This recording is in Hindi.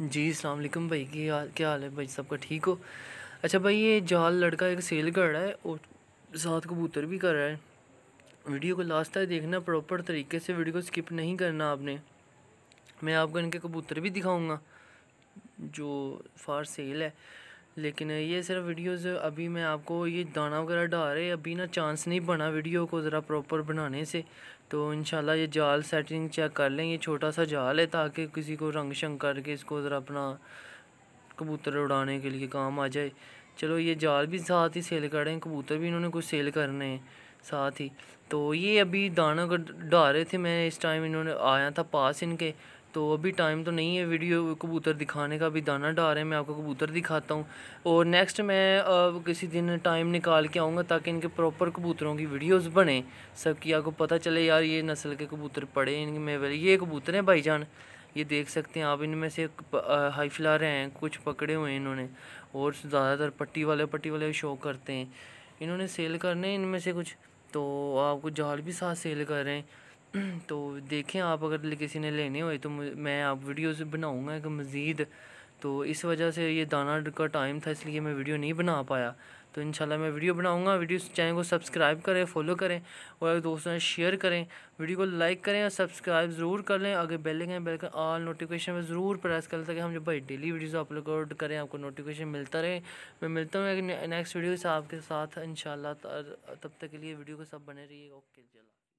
जी अलकुम भाई की क्या हाल है भाई सबका ठीक हो अच्छा भाई ये जाल लड़का एक सेल कर रहा है और साथ कबूतर भी कर रहा है वीडियो को लास्ट तक देखना प्रॉपर तरीके से वीडियो को स्किप नहीं करना आपने मैं आपको इनके कबूतर भी दिखाऊंगा जो फार सेल है लेकिन ये सिर्फ वीडियोस अभी मैं आपको ये दाना वगैरह डाल रहे अभी ना चांस नहीं बना वीडियो को ज़रा प्रॉपर बनाने से तो इन ये जाल सेटिंग चेक कर लें ये छोटा सा जाल है ताकि किसी को रंग शंग करके इसको ज़रा अपना कबूतर उड़ाने के लिए काम आ जाए चलो ये जाल भी साथ ही सेल करें कबूतर भी इन्होंने कुछ सेल करने हैं साथ ही तो ये अभी दाना डाल रहे थे मैं इस टाइम इन्होंने आया था पास इनके तो अभी टाइम तो नहीं है वीडियो कबूतर दिखाने का अभी दाना डाल रहे हैं मैं आपको कबूतर दिखाता हूँ और नेक्स्ट मैं अब किसी दिन टाइम निकाल के आऊँगा ताकि इनके प्रॉपर कबूतरों की वीडियोस बने सबकी आपको पता चले यार ये नस्ल के कबूतर पड़े इनके वाले ये कबूतर हैं भाईजान ये देख सकते हैं आप इनमें से हाई फिला रहे हैं कुछ पकड़े हुए हैं इन्होंने और ज़्यादातर पट्टी वाले पट्टी वाले शो करते हैं इन्होंने सेल करने इनमें से कुछ तो आपको जाल भी साथ सेल कर रहे हैं तो देखें आप अगर किसी ने लेने हुए तो मैं आप वीडियोस बनाऊंगा एक मज़ीद तो इस वजह से ये दाना का टाइम था इसलिए मैं वीडियो नहीं बना पाया तो इंशाल्लाह मैं वीडियो बनाऊंगा वीडियो चैनल को सब्सक्राइब करें फॉलो करें और दोस्तों से शेयर करें वीडियो को लाइक करें और सब्सक्राइब ज़रूर कर लें अगर बेल लेंगे बेल कर ऑल नोटिफिकेशन में ज़रूर प्रेस कर ताकि हम जो भाई डेली वीडियोज अपलोड करें आपको नोटिफिकेशन मिलता रहे मैं मिलता हूँ नेक्स्ट वीडियो से आपके साथ इन तब तक के लिए वीडियो को सब बने है ओके जला